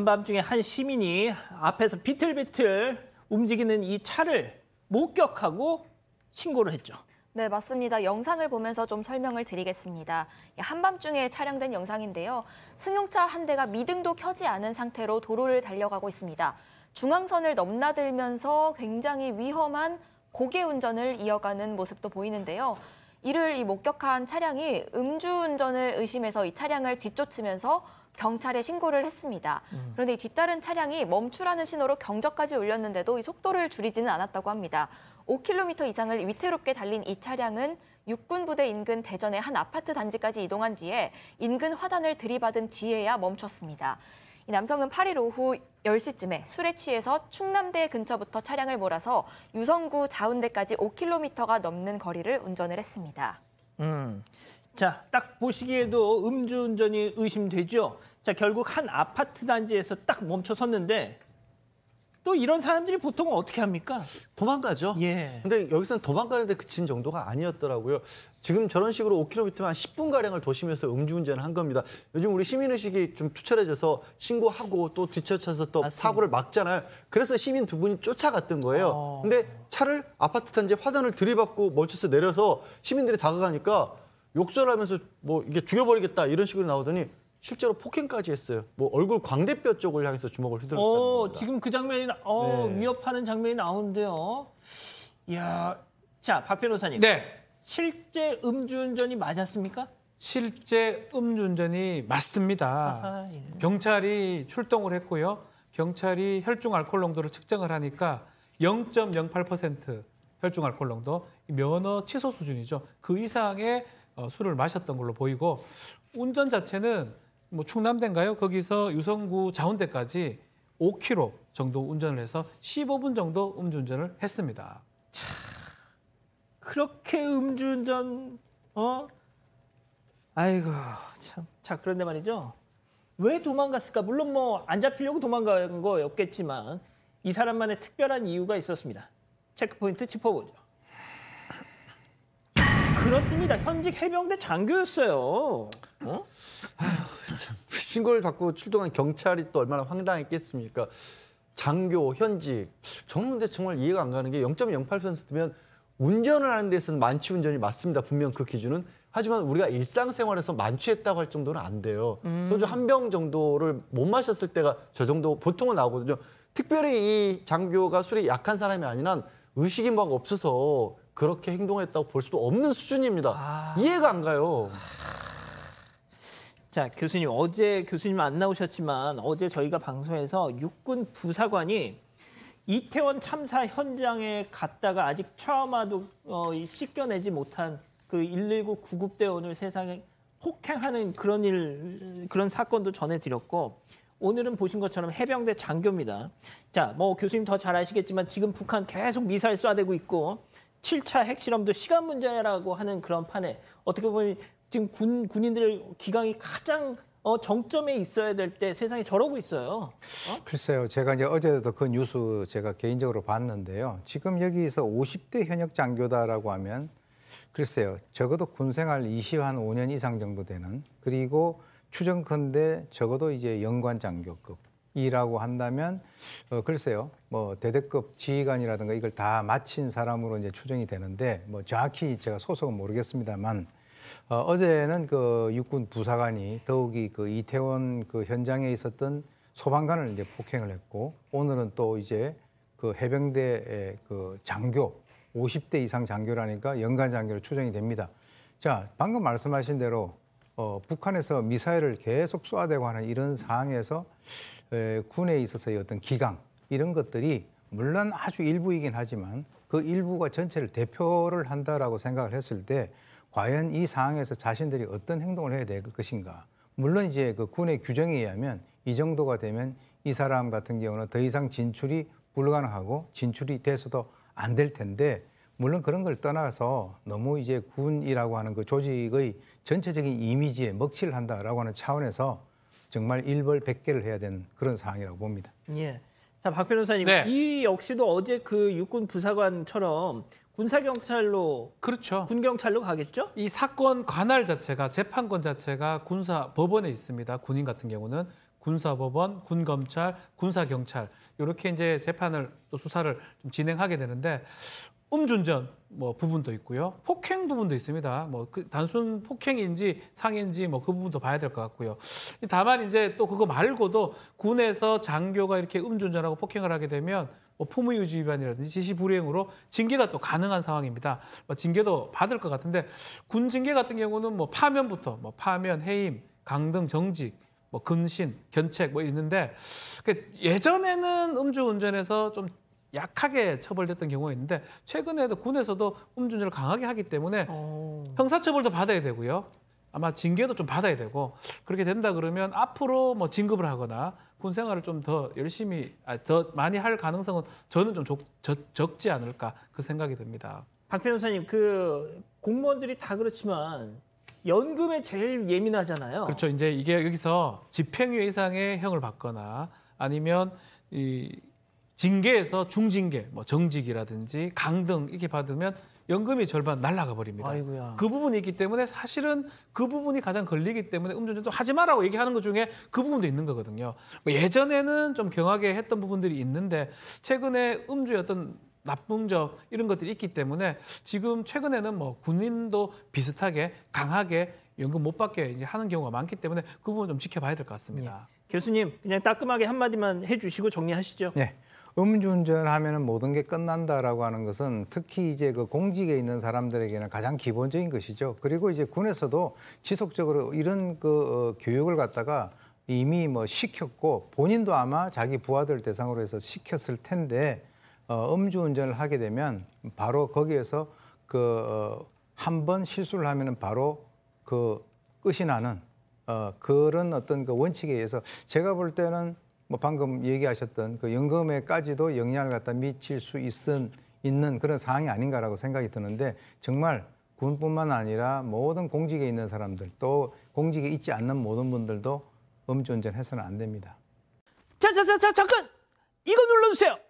한밤중에 한 시민이 앞에서 비틀비틀 움직이는 이 차를 목격하고 신고를 했죠. 네, 맞습니다. 영상을 보면서 좀 설명을 드리겠습니다. 예, 한밤중에 촬영된 영상인데요. 승용차 한 대가 미등도 켜지 않은 상태로 도로를 달려가고 있습니다. 중앙선을 넘나들면서 굉장히 위험한 고개 운전을 이어가는 모습도 보이는데요. 이를 목격한 차량이 음주운전을 의심해서 이 차량을 뒤쫓으면서 경찰에 신고를 했습니다. 음. 그런데 뒤따른 차량이 멈추라는 신호로 경적까지 울렸는데도 이 속도를 줄이지는 않았다고 합니다. 5km 이상을 위태롭게 달린 이 차량은 육군 부대 인근 대전의 한 아파트 단지까지 이동한 뒤에 인근 화단을 들이받은 뒤에야 멈췄습니다. 이 남성은 8일 오후 10시쯤에 술에 취해서 충남대 근처부터 차량을 몰아서 유성구 자운대까지 5km가 넘는 거리를 운전을 했습니다. 음. 자, 딱 보시기에도 음주운전이 의심되죠? 자, 결국 한 아파트 단지에서 딱 멈춰 섰는데 또 이런 사람들이 보통은 어떻게 합니까? 도망가죠. 예. 근데 여기서는 도망가는데 그친 정도가 아니었더라고요. 지금 저런 식으로 5km면 한 10분 가량을 도심에서 음주운전을 한 겁니다. 요즘 우리 시민 의식이 좀 투철해져서 신고하고 또뒤쫓쳐서또 맞습니다. 사고를 막잖아요. 그래서 시민 두 분이 쫓아갔던 거예요. 어... 근데 차를 아파트 단지 화단을 들이받고 멈춰서 내려서 시민들이 다가가니까 욕설하면서 뭐 이게 죽여버리겠다 이런 식으로 나오더니 실제로 폭행까지 했어요. 뭐 얼굴 광대뼈 쪽을 향해서 주먹을 휘둘렀다는 어, 겁니다. 지금 그 장면이 어, 네. 위협하는 장면이 나오는데요. 이야, 자, 박 변호사님. 네. 실제 음주운전이 맞았습니까? 실제 음주운전이 맞습니다. 아하, 예. 경찰이 출동을 했고요. 경찰이 혈중 알코올 농도를 측정을 하니까 0.08% 혈중 알코올 농도, 면허 취소 수준이죠. 그 이상의 어, 술을 마셨던 걸로 보이고 운전 자체는 뭐 충남대인가요? 거기서 유성구 자운대까지 5km 정도 운전을 해서 15분 정도 음주운전을 했습니다. 차, 그렇게 음주운전 어? 아이고 참. 자 그런데 말이죠. 왜 도망갔을까? 물론 뭐 안 잡히려고 도망간 거였겠지만 이 사람만의 특별한 이유가 있었습니다. 체크포인트 짚어보죠. 그렇습니다. 현직 해병대 장교였어요. 어? 아휴. 신고를 받고 출동한 경찰이 또 얼마나 황당했겠습니까? 장교, 현직. 저는 근데 정말 이해가 안 가는 게 0.08%면 운전을 하는 데서는 만취 운전이 맞습니다. 분명 그 기준은. 하지만 우리가 일상생활에서 만취했다고 할 정도는 안 돼요. 음. 소주 한 병 정도를 못 마셨을 때가 저 정도 보통은 나오거든요. 특별히 이 장교가 술이 약한 사람이 아니란 의식이 막 없어서 그렇게 행동했다고 볼 수도 없는 수준입니다. 아... 이해가 안 가요. 아... 자, 교수님 어제 교수님 안 나오셨지만 어제 저희가 방송에서 육군 부사관이 이태원 참사 현장에 갔다가 아직 트라우마도 어, 씻겨내지 못한 그 119 구급대원을 세상에 폭행하는 그런 일 그런 사건도 전해드렸고 오늘은 보신 것처럼 해병대 장교입니다. 자, 뭐 교수님 더 잘 아시겠지만 지금 북한 계속 미사일 쏴대고 있고 7차 핵실험도 시간 문제라고 하는 그런 판에 어떻게 보면 지금 군 군인들 기강이 가장 어, 정점에 있어야 될 때 세상이 저러고 있어요. 어? 글쎄요, 제가 이제 어제도 그 뉴스 제가 개인적으로 봤는데요. 지금 여기서 50대 현역 장교다라고 하면 글쎄요, 적어도 군생활 20한 5년 이상 정도 되는 그리고 추정컨대 적어도 이제 연관 장교급이라고 한다면 어, 글쎄요, 뭐 대대급 지휘관이라든가 이걸 다 마친 사람으로 이제 추정이 되는데 뭐 정확히 제가 소속은 모르겠습니다만. 어, 제는그 육군 부사관이 더욱이 그 이태원 그 현장에 있었던 소방관을 이제 폭행을 했고 오늘은 또 이제 그 해병대의 그 장교 50대 이상 장교라니까 연간 장교로 추정이 됩니다. 자, 방금 말씀하신 대로 어, 북한에서 미사일을 계속 쏘아대고 하는 이런 상황에서 에, 군에 있어서의 어떤 기강 이런 것들이 물론 아주 일부이긴 하지만 그 일부가 전체를 대표를 한다라고 생각을 했을 때 과연 이 상황에서 자신들이 어떤 행동을 해야 될 것인가. 물론 이제 그 군의 규정에 의하면 이 정도가 되면 이 사람 같은 경우는 더 이상 진출이 불가능하고 진출이 돼서도 안 될 텐데 물론 그런 걸 떠나서 너무 이제 군이라고 하는 그 조직의 전체적인 이미지에 먹칠 한다라고 하는 차원에서 정말 일벌백계를 해야 되는 그런 상황이라고 봅니다. 예. 자, 박 변호사님, 네. 이 역시도 어제 그 육군 부사관처럼 군사 경찰로 그렇죠. 군 경찰로 가겠죠? 이 사건 관할 자체가 재판관 자체가 군사 법원에 있습니다. 군인 같은 경우는 군사 법원, 군 검찰, 군사 경찰 이렇게 이제 재판을 또 수사를 좀 진행하게 되는데 음주운전 뭐 부분도 있고요. 폭행 부분도 있습니다. 뭐 그 단순 폭행인지 상인지 뭐 그 부분도 봐야 될 것 같고요. 다만 이제 또 그거 말고도 군에서 장교가 이렇게 음주운전하고 폭행을 하게 되면 뭐 품위유지 위반이라든지 지시불이행으로 징계가 또 가능한 상황입니다. 뭐 징계도 받을 것 같은데 군 징계 같은 경우는 뭐 파면부터 뭐 파면, 해임, 강등, 정직 뭐 근신, 견책 뭐 있는데 그 예전에는 음주운전에서 좀 약하게 처벌됐던 경우가 있는데 최근에도 군에서도 음주운전을 강하게 하기 때문에 오. 어. 형사처벌도 받아야 되고요. 아마 징계도 좀 받아야 되고 그렇게 된다 그러면 앞으로 뭐 진급을 하거나 군 생활을 좀 더 열심히 아, 더 많이 할 가능성은 저는 좀 적, 적, 적지 않을까 그 생각이 듭니다. 박 변호사님 그 공무원들이 다 그렇지만 연금에 제일 예민하잖아요. 그렇죠. 이제 이게 여기서 집행유예 이상의 형을 받거나 아니면 이 징계에서 중징계, 뭐 정직이라든지 강등 이렇게 받으면 연금이 절반 날라가 버립니다. 아이고야. 그 부분이 있기 때문에 사실은 그 부분이 가장 걸리기 때문에 음주운전도 하지 마라고 얘기하는 것 중에 그 부분도 있는 거거든요. 뭐 예전에는 좀 경하게 했던 부분들이 있는데 최근에 음주의 어떤 나쁜 점 이런 것들이 있기 때문에 지금 최근에는 뭐 군인도 비슷하게 강하게 연금 못 받게 이제 하는 경우가 많기 때문에 그 부분 좀 지켜봐야 될 것 같습니다. 네. 교수님 그냥 따끔하게 한마디만 해주시고 정리하시죠. 네. 음주운전 하면 모든 게 끝난다라고 하는 것은 특히 이제 그 공직에 있는 사람들에게는 가장 기본적인 것이죠. 그리고 이제 군에서도 지속적으로 이런 그 어, 교육을 갖다가 이미 뭐 시켰고 본인도 아마 자기 부하들 대상으로 해서 시켰을 텐데 어, 음주운전을 하게 되면 바로 거기에서 그 한번 어, 실수를 하면은 바로 그 끝이 나는 그런 어떤 그 원칙에 의해서 제가 볼 때는 뭐 방금 얘기하셨던 그 연금에까지도 영향을 갖다 미칠 수 있은 있는 그런 상황이 아닌가라고 생각이 드는데 정말 군뿐만 아니라 모든 공직에 있는 사람들 또 공직에 있지 않는 모든 분들도 음주운전 해서는 안 됩니다. 자자자자 잠깐 이거 눌러주세요.